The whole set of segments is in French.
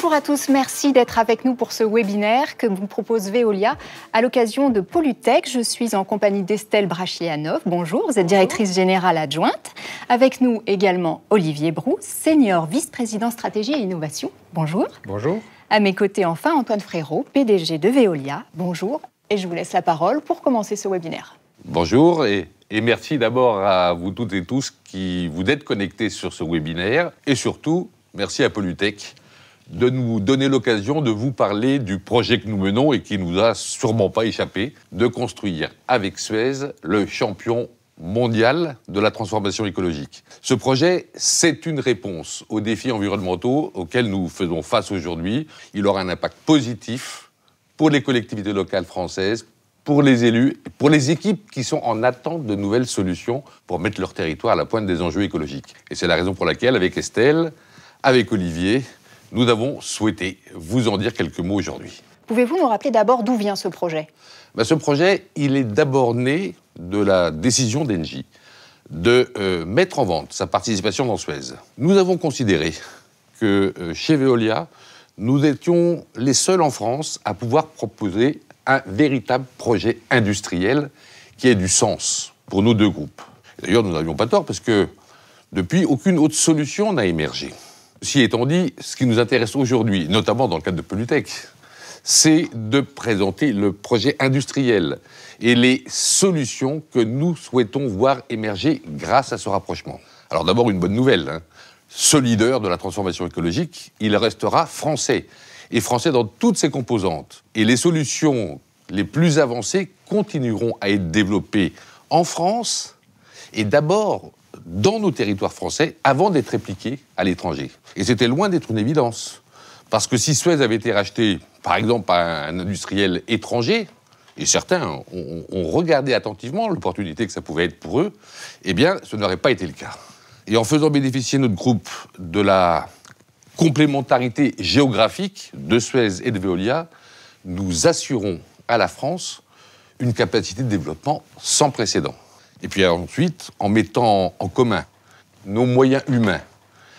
Bonjour à tous, merci d'être avec nous pour ce webinaire que vous propose Veolia à l'occasion de Polutech. Je suis en compagnie d'Estelle Brachianov. Bonjour, vous êtes directrice générale adjointe. Avec nous également Olivier Brou, senior vice-président stratégie et innovation. Bonjour. Bonjour. À mes côtés enfin Antoine Frérot, PDG de Veolia. Bonjour. Et je vous laisse la parole pour commencer ce webinaire. Bonjour et merci d'abord à vous toutes et tous qui vous êtes connectés sur ce webinaire. Et surtout, merci à Polutech de nous donner l'occasion de vous parler du projet que nous menons et qui ne nous a sûrement pas échappé, de construire avec Suez le champion mondial de la transformation écologique. Ce projet, c'est une réponse aux défis environnementaux auxquels nous faisons face aujourd'hui. Il aura un impact positif pour les collectivités locales françaises, pour les élus, pour les équipes qui sont en attente de nouvelles solutions pour mettre leur territoire à la pointe des enjeux écologiques. Et c'est la raison pour laquelle, avec Estelle, avec Olivier, nous avons souhaité vous en dire quelques mots aujourd'hui. Pouvez-vous nous rappeler d'abord d'où vient ce projet ben, Ce projet, il est d'abord né de la décision d'Engie de euh, mettre en vente sa participation dans Suez. Nous avons considéré que euh, chez Veolia, nous étions les seuls en France à pouvoir proposer un véritable projet industriel qui ait du sens pour nos deux groupes. D'ailleurs, nous n'avions pas tort parce que depuis, aucune autre solution n'a émergé. Ceci étant dit, ce qui nous intéresse aujourd'hui, notamment dans le cadre de Polytech, c'est de présenter le projet industriel et les solutions que nous souhaitons voir émerger grâce à ce rapprochement. Alors d'abord une bonne nouvelle, hein. ce leader de la transformation écologique, il restera français, et français dans toutes ses composantes. Et les solutions les plus avancées continueront à être développées en France, et d'abord dans nos territoires français avant d'être répliqué à l'étranger. Et c'était loin d'être une évidence. Parce que si Suez avait été racheté, par exemple, par un industriel étranger, et certains ont, ont regardé attentivement l'opportunité que ça pouvait être pour eux, eh bien, ce n'aurait pas été le cas. Et en faisant bénéficier notre groupe de la complémentarité géographique de Suez et de Veolia, nous assurons à la France une capacité de développement sans précédent. Et puis ensuite, en mettant en commun nos moyens humains,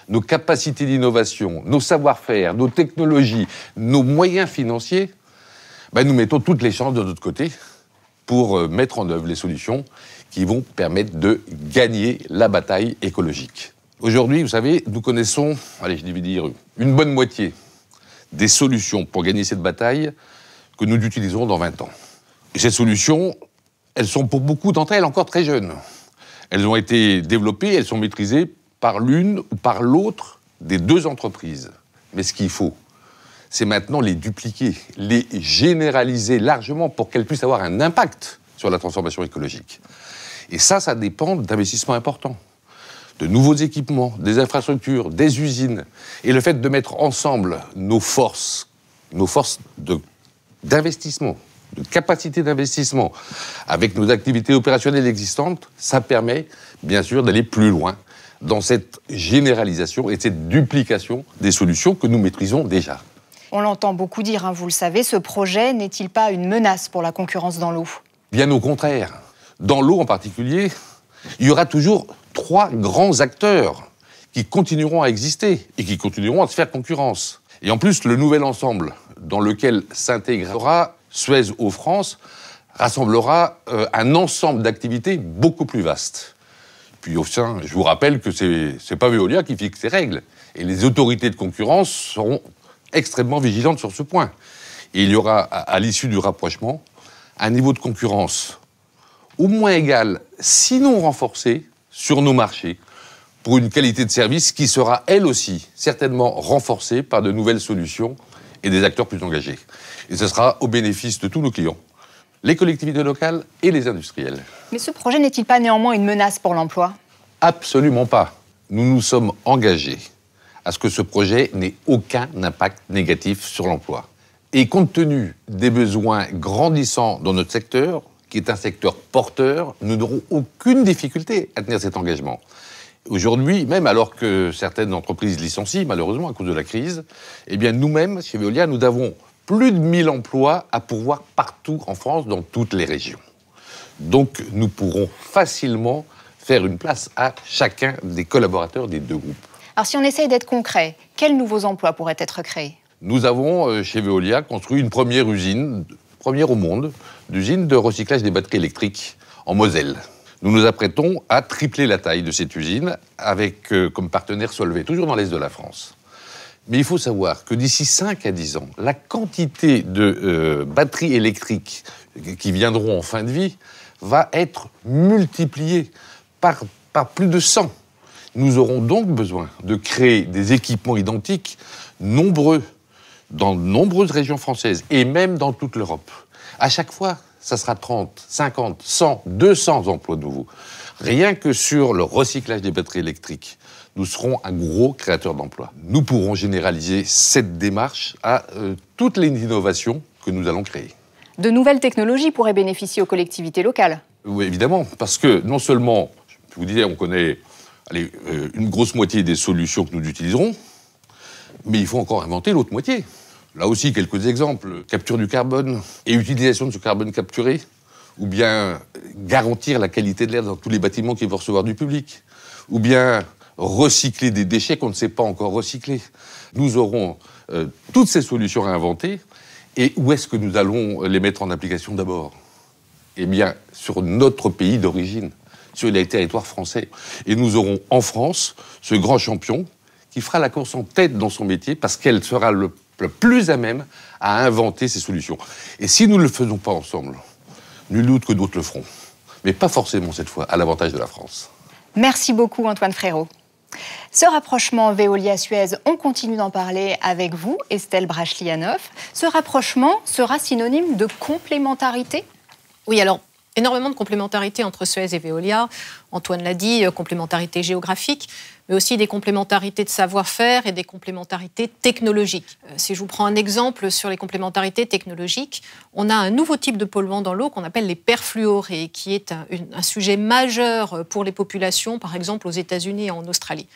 nos capacités d'innovation, nos savoir-faire, nos technologies, nos moyens financiers, ben, nous mettons toutes les chances de notre côté pour euh, mettre en œuvre les solutions qui vont permettre de gagner la bataille écologique. Aujourd'hui, vous savez, nous connaissons, allez, je vais dire, une bonne moitié des solutions pour gagner cette bataille que nous utiliserons dans 20 ans. Et ces solutions, elles sont pour beaucoup d'entre elles encore très jeunes. Elles ont été développées, elles sont maîtrisées par l'une ou par l'autre des deux entreprises. Mais ce qu'il faut, c'est maintenant les dupliquer, les généraliser largement pour qu'elles puissent avoir un impact sur la transformation écologique. Et ça, ça dépend d'investissements importants, de nouveaux équipements, des infrastructures, des usines. Et le fait de mettre ensemble nos forces, nos forces d'investissement, de capacité d'investissement avec nos activités opérationnelles existantes, ça permet bien sûr d'aller plus loin dans cette généralisation et cette duplication des solutions que nous maîtrisons déjà. On l'entend beaucoup dire, hein, vous le savez, ce projet n'est-il pas une menace pour la concurrence dans l'eau Bien au contraire. Dans l'eau en particulier, il y aura toujours trois grands acteurs qui continueront à exister et qui continueront à se faire concurrence. Et en plus, le nouvel ensemble dans lequel s'intégrera Suez aux France rassemblera euh, un ensemble d'activités beaucoup plus vaste. Puis je vous rappelle que c'est n'est pas Veolia qui fixe ses règles. Et les autorités de concurrence seront extrêmement vigilantes sur ce point. il y aura, à l'issue du rapprochement, un niveau de concurrence au moins égal, sinon renforcé, sur nos marchés, pour une qualité de service qui sera, elle aussi, certainement renforcée par de nouvelles solutions et des acteurs plus engagés. Et ce sera au bénéfice de tous nos clients, les collectivités locales et les industriels. Mais ce projet n'est-il pas néanmoins une menace pour l'emploi Absolument pas. Nous nous sommes engagés à ce que ce projet n'ait aucun impact négatif sur l'emploi. Et compte tenu des besoins grandissants dans notre secteur, qui est un secteur porteur, nous n'aurons aucune difficulté à tenir cet engagement. Aujourd'hui, même alors que certaines entreprises licencient, malheureusement, à cause de la crise, eh bien, nous-mêmes, chez Veolia, nous avons plus de 1000 emplois à pourvoir partout en France, dans toutes les régions. Donc, nous pourrons facilement faire une place à chacun des collaborateurs des deux groupes. Alors, si on essaye d'être concret, quels nouveaux emplois pourraient être créés Nous avons, euh, chez Veolia, construit une première usine, première au monde, d'usine de recyclage des batteries électriques en Moselle nous nous apprêtons à tripler la taille de cette usine avec euh, comme partenaire Solvay, toujours dans l'est de la France. Mais il faut savoir que d'ici 5 à 10 ans, la quantité de euh, batteries électriques qui viendront en fin de vie va être multipliée par, par plus de 100. Nous aurons donc besoin de créer des équipements identiques nombreux dans de nombreuses régions françaises et même dans toute l'Europe. À chaque fois, ça sera 30, 50, 100, 200 emplois nouveaux. Rien que sur le recyclage des batteries électriques, nous serons un gros créateur d'emplois. Nous pourrons généraliser cette démarche à euh, toutes les innovations que nous allons créer. De nouvelles technologies pourraient bénéficier aux collectivités locales Oui, évidemment, parce que non seulement, je vous disais, on connaît euh, une grosse moitié des solutions que nous utiliserons, mais il faut encore inventer l'autre moitié. Là aussi, quelques exemples. Capture du carbone et utilisation de ce carbone capturé, ou bien garantir la qualité de l'air dans tous les bâtiments qui vont recevoir du public, ou bien recycler des déchets qu'on ne sait pas encore recycler. Nous aurons euh, toutes ces solutions à inventer, et où est-ce que nous allons les mettre en application d'abord Eh bien, sur notre pays d'origine, sur les territoires français. Et nous aurons en France ce grand champion qui fera la course en tête dans son métier parce qu'elle sera le le plus à même à inventer ces solutions. Et si nous ne le faisons pas ensemble, nul doute que d'autres le feront. Mais pas forcément cette fois, à l'avantage de la France. Merci beaucoup Antoine Frérot. Ce rapprochement Veolia-Suez, on continue d'en parler avec vous, Estelle Brachlianoff. Ce rapprochement sera synonyme de complémentarité oui, alors énormément de complémentarité entre Suez et Veolia. Antoine l'a dit, euh, complémentarité géographique, mais aussi des complémentarités de savoir-faire et des complémentarités technologiques. Euh, si je vous prends un exemple sur les complémentarités technologiques, on a un nouveau type de polluant dans l'eau qu'on appelle les perfluorés, qui est un, sujet majeur euh, pour les populations, par exemple aux États-Unis et en Australie.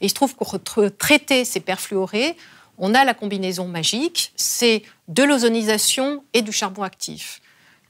Et il se trouve pour traiter ces perfluorés, on a la combinaison magique, c'est de l'ozonisation et du charbon actif.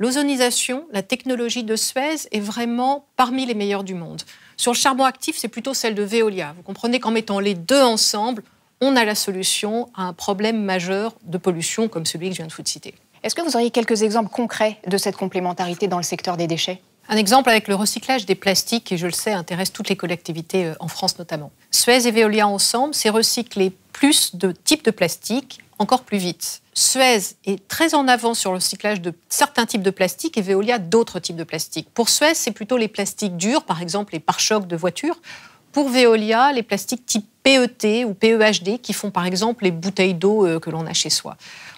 L'ozonisation, la technologie de Suez est vraiment parmi les meilleures du monde. Sur le charbon actif, c'est plutôt celle de Veolia. Vous comprenez qu'en mettant les deux ensemble, on a la solution à un problème majeur de pollution comme celui que je viens de vous citer. Est-ce que vous auriez quelques exemples concrets de cette complémentarité dans le secteur des déchets un exemple avec le recyclage des plastiques, qui, je le sais, intéresse toutes les collectivités euh, en France notamment. Suez et Veolia ensemble, c'est recycler plus de types de plastiques, encore plus vite. Suez est très en avant sur le recyclage de certains types de plastiques et Veolia d'autres types de plastiques. Pour Suez, c'est plutôt les plastiques durs, par exemple les pare-chocs de voitures. Pour Veolia, les plastiques type PET ou PEHD qui font par exemple les bouteilles d'eau euh, que l'on a chez soi.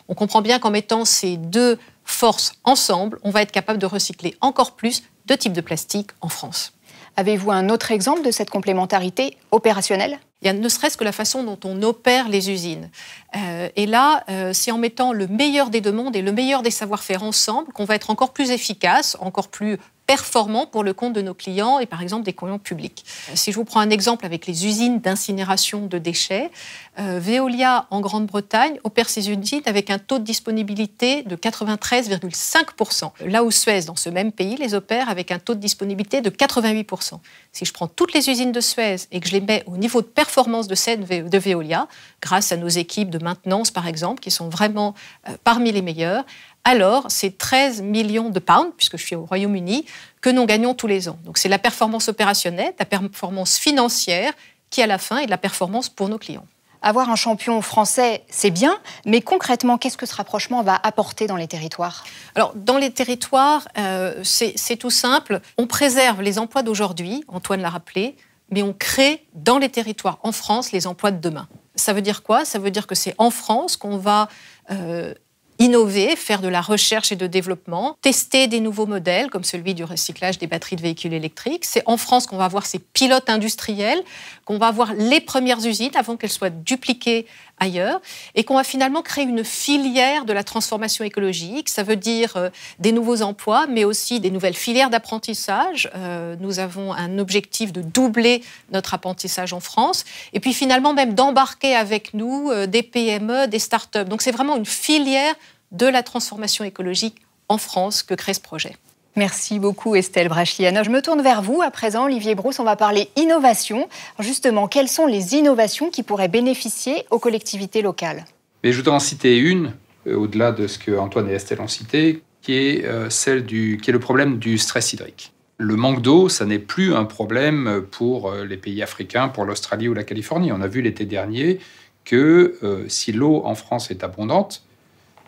On comprend bien qu'en mettant ces deux forces ensemble, on va être capable de recycler encore plus de types de plastiques en France. Avez-vous un autre exemple de cette complémentarité opérationnelle il ne serait-ce que la façon dont on opère les usines. Euh, et là, euh, c'est en mettant le meilleur des deux mondes et le meilleur des savoir-faire ensemble qu'on va être encore plus efficace, encore plus performant pour le compte de nos clients et par exemple des clients publics. Euh, si je vous prends un exemple avec les usines d'incinération de déchets, euh, Veolia en Grande-Bretagne opère ses usines avec un taux de disponibilité de 93,5%. Là où Suez, dans ce même pays, les opère avec un taux de disponibilité de 88%. Si je prends toutes les usines de Suez et que je les mets au niveau de performance de de Veolia, grâce à nos équipes de maintenance par exemple, qui sont vraiment euh, parmi les meilleures, alors c'est 13 millions de pounds, puisque je suis au Royaume-Uni, que nous gagnons tous les ans. Donc c'est la performance opérationnelle, la performance financière, qui à la fin est de la performance pour nos clients. Avoir un champion français, c'est bien, mais concrètement, qu'est-ce que ce rapprochement va apporter dans les territoires Alors, dans les territoires, euh, c'est tout simple. On préserve les emplois d'aujourd'hui, Antoine l'a rappelé, mais on crée dans les territoires, en France, les emplois de demain. Ça veut dire quoi Ça veut dire que c'est en France qu'on va euh, innover, faire de la recherche et de développement, tester des nouveaux modèles comme celui du recyclage des batteries de véhicules électriques. C'est en France qu'on va voir ces pilotes industriels, qu'on va voir les premières usines avant qu'elles soient dupliquées ailleurs, et qu'on va finalement créer une filière de la transformation écologique. Ça veut dire euh, des nouveaux emplois, mais aussi des nouvelles filières d'apprentissage. Euh, nous avons un objectif de doubler notre apprentissage en France, et puis finalement même d'embarquer avec nous euh, des PME, des start-up. Donc c'est vraiment une filière de la transformation écologique en France que crée ce projet. Merci beaucoup Estelle Brachliano. Je me tourne vers vous à présent, Olivier Brousse. On va parler innovation. Justement, quelles sont les innovations qui pourraient bénéficier aux collectivités locales Mais Je voudrais en citer une, euh, au-delà de ce que Antoine et Estelle ont cité, qui est, euh, celle du, qui est le problème du stress hydrique. Le manque d'eau, ça n'est plus un problème pour euh, les pays africains, pour l'Australie ou la Californie. On a vu l'été dernier que si l'eau en France est abondante,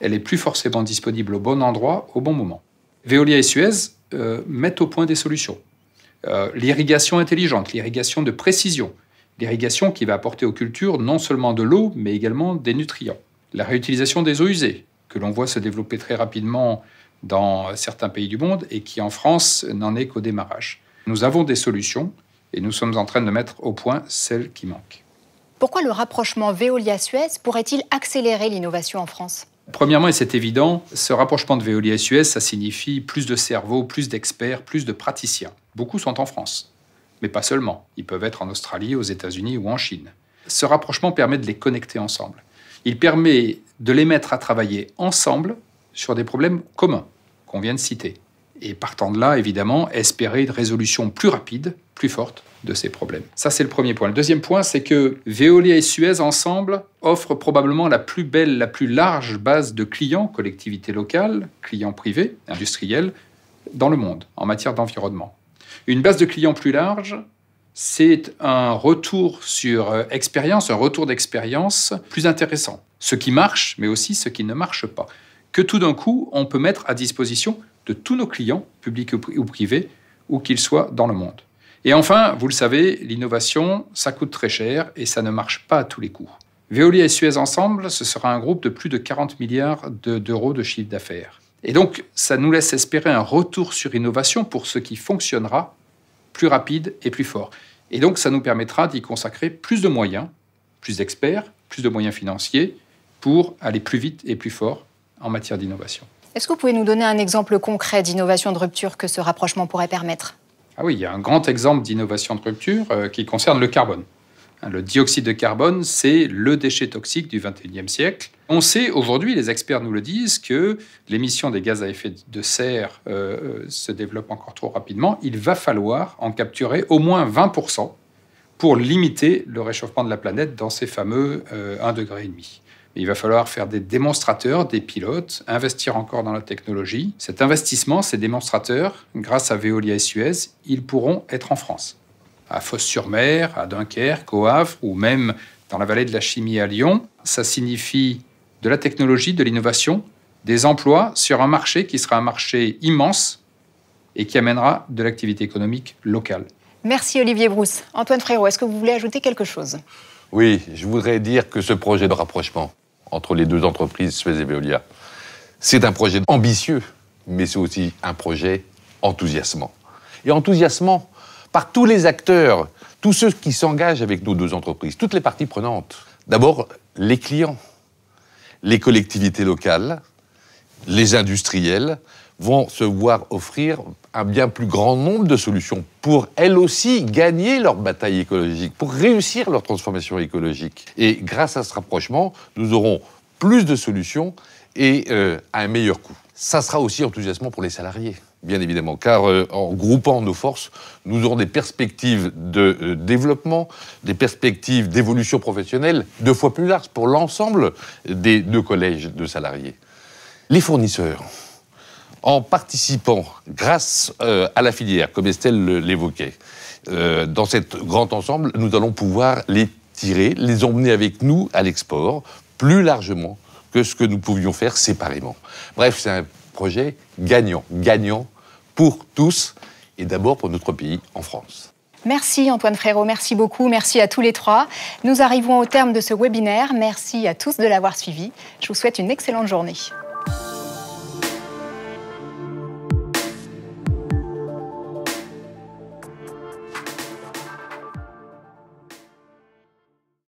elle est plus forcément disponible au bon endroit, au bon moment. Veolia et Suez euh, mettent au point des solutions. Euh, l'irrigation intelligente, l'irrigation de précision, l'irrigation qui va apporter aux cultures non seulement de l'eau, mais également des nutriments. La réutilisation des eaux usées, que l'on voit se développer très rapidement dans certains pays du monde et qui en France n'en est qu'au démarrage. Nous avons des solutions et nous sommes en train de mettre au point celles qui manquent. Pourquoi le rapprochement Veolia-Suez pourrait-il accélérer l'innovation en France Premièrement, et c'est évident, ce rapprochement de Veolia SUS, ça signifie plus de cerveaux, plus d'experts, plus de praticiens. Beaucoup sont en France, mais pas seulement. Ils peuvent être en Australie, aux États-Unis ou en Chine. Ce rapprochement permet de les connecter ensemble. Il permet de les mettre à travailler ensemble sur des problèmes communs qu'on vient de citer et partant de là, évidemment, espérer une résolution plus rapide, plus forte de ces problèmes. Ça, c'est le premier point. Le deuxième point, c'est que Veolia et Suez, ensemble, offrent probablement la plus belle, la plus large base de clients, collectivités locales, clients privés, industriels, dans le monde en matière d'environnement. Une base de clients plus large, c'est un retour sur euh, expérience, un retour d'expérience plus intéressant. Ce qui marche, mais aussi ce qui ne marche pas. Que tout d'un coup, on peut mettre à disposition de tous nos clients, publics ou privés, où qu'ils soient dans le monde. Et enfin, vous le savez, l'innovation, ça coûte très cher et ça ne marche pas à tous les coups. Veolia et Suez ensemble, ce sera un groupe de plus de 40 milliards d'euros de chiffre d'affaires. Et donc, ça nous laisse espérer un retour sur innovation pour ce qui fonctionnera plus rapide et plus fort. Et donc, ça nous permettra d'y consacrer plus de moyens, plus d'experts, plus de moyens financiers pour aller plus vite et plus fort en matière d'innovation. Est-ce que vous pouvez nous donner un exemple concret d'innovation de rupture que ce rapprochement pourrait permettre Ah oui, il y a un grand exemple d'innovation de rupture euh, qui concerne le carbone. Hein, le dioxyde de carbone, c'est le déchet toxique du XXIe siècle. On sait aujourd'hui, les experts nous le disent, que l'émission des gaz à effet de serre euh, euh, se développe encore trop rapidement. Il va falloir en capturer au moins 20% pour limiter le réchauffement de la planète dans ces fameux 1,5 degré. Il va falloir faire des démonstrateurs, des pilotes, investir encore dans la technologie. Cet investissement, ces démonstrateurs, grâce à Veolia Suez, ils pourront être en France. À Fos-sur-Mer, à Dunkerque, au Havre ou même dans la vallée de la chimie à Lyon. Ça signifie de la technologie, de l'innovation, des emplois sur un marché qui sera un marché immense et qui amènera de l'activité économique locale. Merci Olivier Brousse. Antoine Frérot, est-ce que vous voulez ajouter quelque chose oui, je voudrais dire que ce projet de rapprochement entre les deux entreprises, Suez et Veolia. C'est un projet ambitieux, mais c'est aussi un projet enthousiasmant. Et enthousiasmant par tous les acteurs, tous ceux qui s'engagent avec nos deux entreprises, toutes les parties prenantes. D'abord, les clients, les collectivités locales, les industriels, vont se voir offrir un bien plus grand nombre de solutions pour elles aussi gagner leur bataille écologique, pour réussir leur transformation écologique. Et grâce à ce rapprochement, nous aurons plus de solutions et à euh, un meilleur coût. Ça sera aussi enthousiasmant pour les salariés, bien évidemment, car euh, en groupant nos forces, nous aurons des perspectives de euh, développement, des perspectives d'évolution professionnelle deux fois plus larges pour l'ensemble des deux collèges de salariés. Les fournisseurs, en participant, grâce euh, à la filière, comme Estelle l'évoquait, euh, dans cet grand ensemble, nous allons pouvoir les tirer, les emmener avec nous à l'export, plus largement que ce que nous pouvions faire séparément. Bref, c'est un projet gagnant, gagnant pour tous et d'abord pour notre pays en France. Merci Antoine Frérot, merci beaucoup, merci à tous les trois. Nous arrivons au terme de ce webinaire. Merci à tous de l'avoir suivi. Je vous souhaite une excellente journée.